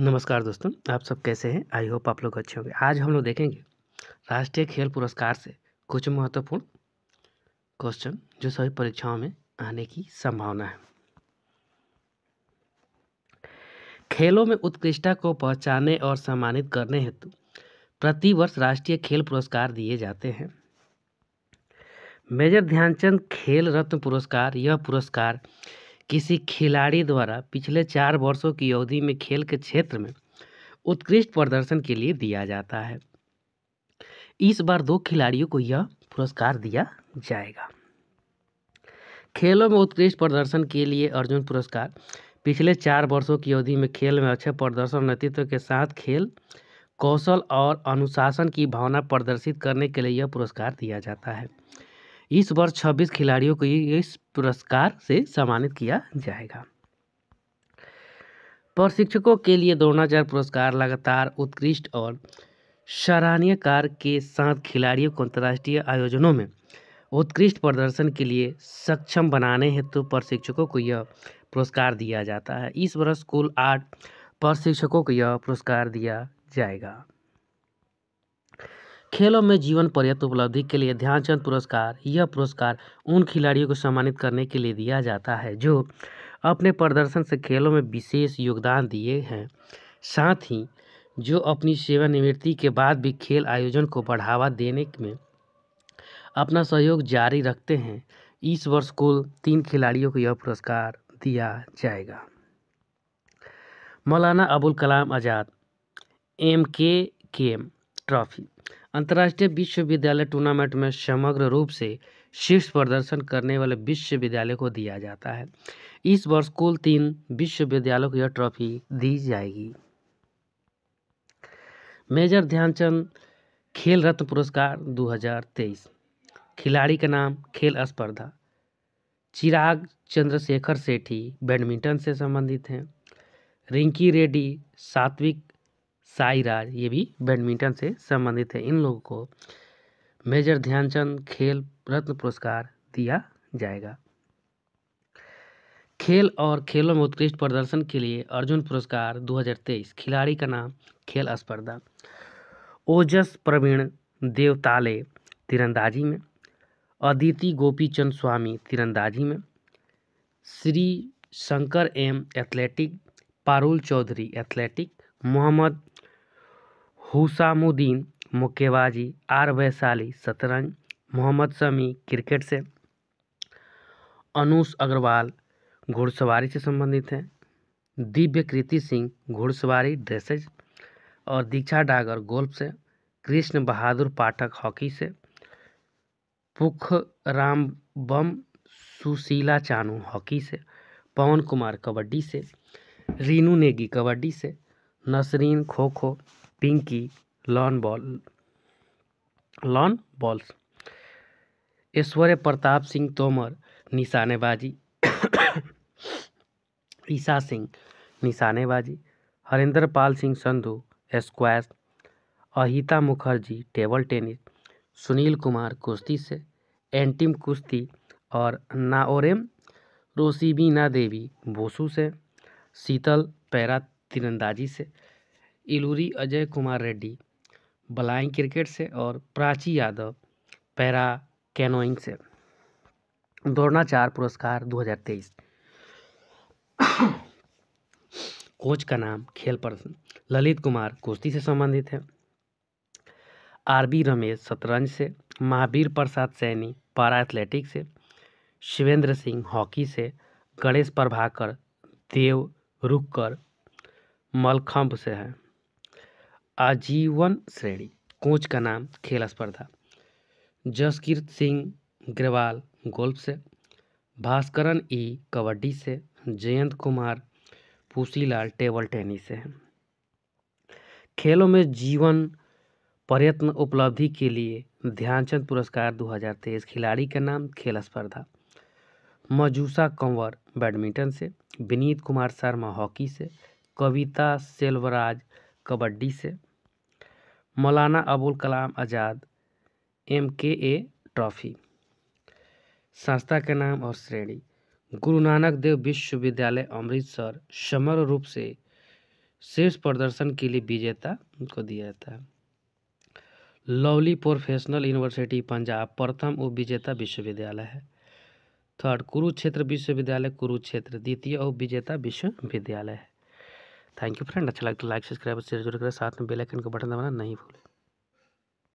नमस्कार दोस्तों आप सब कैसे हैं आई होप आप लोग अच्छे होंगे आज हम लोग देखेंगे राष्ट्रीय खेल पुरस्कार से कुछ महत्वपूर्ण क्वेश्चन जो सभी परीक्षाओं में आने की संभावना है खेलों में उत्कृष्टता को पहचाने और सम्मानित करने हेतु प्रतिवर्ष राष्ट्रीय खेल पुरस्कार दिए जाते हैं मेजर ध्यानचंद खेल रत्न पुरस्कार यह पुरस्कार किसी खिलाड़ी द्वारा पिछले चार वर्षों की अवधि में खेल के क्षेत्र में उत्कृष्ट प्रदर्शन के लिए दिया जाता है इस बार दो खिलाड़ियों को यह पुरस्कार दिया जाएगा खेलों में उत्कृष्ट प्रदर्शन के लिए अर्जुन पुरस्कार पिछले चार वर्षों की अवधि में खेल में अच्छे प्रदर्शन नेतृत्व के साथ खेल कौशल और अनुशासन की भावना प्रदर्शित करने के लिए यह पुरस्कार दिया जाता है इस वर्ष छब्बीस खिलाड़ियों को इस पुरस्कार से सम्मानित किया जाएगा प्रशिक्षकों के लिए द्रोणाचार्य पुरस्कार लगातार उत्कृष्ट और सराहनीय कार्य के साथ खिलाड़ियों को अंतर्राष्ट्रीय आयोजनों में उत्कृष्ट प्रदर्शन के लिए सक्षम बनाने हेतु प्रशिक्षकों को यह पुरस्कार दिया जाता है इस वर्ष कुल आठ प्रशिक्षकों को यह पुरस्कार दिया जाएगा खेलों में जीवन पर्याप्त उपलब्धि के लिए ध्यानचंद पुरस्कार यह पुरस्कार उन खिलाड़ियों को सम्मानित करने के लिए दिया जाता है जो अपने प्रदर्शन से खेलों में विशेष योगदान दिए हैं साथ ही जो अपनी सेवानिवृत्ति के बाद भी खेल आयोजन को बढ़ावा देने में अपना सहयोग जारी रखते हैं इस वर्ष कुल तीन खिलाड़ियों को यह पुरस्कार दिया जाएगा मौलाना अबुल कलाम आज़ाद एम के के एम ट्रॉफी अंतर्राष्ट्रीय विश्वविद्यालय टूर्नामेंट में समग्र रूप से शीर्ष प्रदर्शन करने वाले विश्वविद्यालय को दिया जाता है इस वर्ष कुल तीन विश्वविद्यालयों को यह ट्रॉफी दी जाएगी मेजर ध्यानचंद खेल रत्न पुरस्कार 2023 खिलाड़ी का नाम खेल स्पर्धा चिराग चंद्रशेखर सेठी बैडमिंटन से संबंधित हैं रिंकी रेड्डी सात्विक साई राज ये भी बैडमिंटन से संबंधित है इन लोगों को मेजर ध्यानचंद खेल रत्न पुरस्कार दिया जाएगा खेल और खेलों में उत्कृष्ट प्रदर्शन के लिए अर्जुन पुरस्कार 2023 खिलाड़ी का नाम खेल स्पर्धा ओजस प्रवीण देवताले तीरंदाजी में अदिति गोपीचंद स्वामी तीरंदाजी में Sree Shankar M athletic Parul Chaudhary athletic Mohammad Hussamuddin मुक्केबाजी आर वैशाली शतरंज मोहम्मद शमी क्रिकेट से अनुज अग्रवाल घुड़सवारी से संबंधित हैं दिव्य कृति सिंह घुड़सवारी ड्रेसेज और दीक्षा डागर गोल्फ से कृष्ण बहादुर पाठक हॉकी से Pukhrambam Sushila Chanu hockey से पवन कुमार कबड्डी से रीनू नेगी कबड्डी से Nasreen kho kho Pinky lawn ball lawn balls Aishwary Pratap Singh Tomar निशानेबाजी ईशा सिंह निशानेबाजी Harinder Pal Singh Sandhu squash Ahita Mukherjee table tennis Sunil Kumar कुश्ती से एंटीम कुश्ती और नाओरेम रोसीबीना देवी बोसू से शीतल पैरा तीरंदाजी से इलूरी अजय कुमार रेड्डी बलाइंग क्रिकेट से और प्राची यादव पैरा कैनोइंग से चार पुरस्कार 2023 कोच का नाम खेल पर्सन ललित कुमार कुश्ती से संबंधित है आर बी रमेश शतरंज से महावीर प्रसाद सैनी पारा एथलेटिक से शिवेंद्र सिंह हॉकी से गणेश प्रभाकर देव रुककर मलखंभ से हैं आजीवन श्रेणी कोच का नाम खेल स्पर्धा जसकीर्त सिंह ग्रेवाल गोल्फ से भास्करन ई कबड्डी से जयंत कुमार पूसीलाल टेबल टेनिस से हैं खेलों में जीवन प्रयत्न उपलब्धि के लिए ध्यानचंद पुरस्कार 2023 खिलाड़ी का नाम खेल स्पर्धा मजूसा कंवर बैडमिंटन से विनीत कुमार शर्मा हॉकी से कविता सेल्वराज कबड्डी से मौलाना अबुल कलाम आज़ाद एम के ए ट्रॉफ़ी संस्था के नाम और श्रेणी गुरु नानक देव विश्वविद्यालय अमृतसर समर रूप से शीर्ष प्रदर्शन के लिए विजेता को दिया जाता है लवली प्रोफेशनल यूनिवर्सिटी पंजाब प्रथम और विजेता विश्वविद्यालय है थर्ड कुरुक्षेत्र विश्वविद्यालय कुरुक्षेत्र द्वितीय और विजेता विश्वविद्यालय है थैंक यू फ्रेंड अच्छा लगता है लाइक सब्सक्राइब और शेयर जरूर करें साथ में बेल आइकन का बटन दबाना नहीं भूलें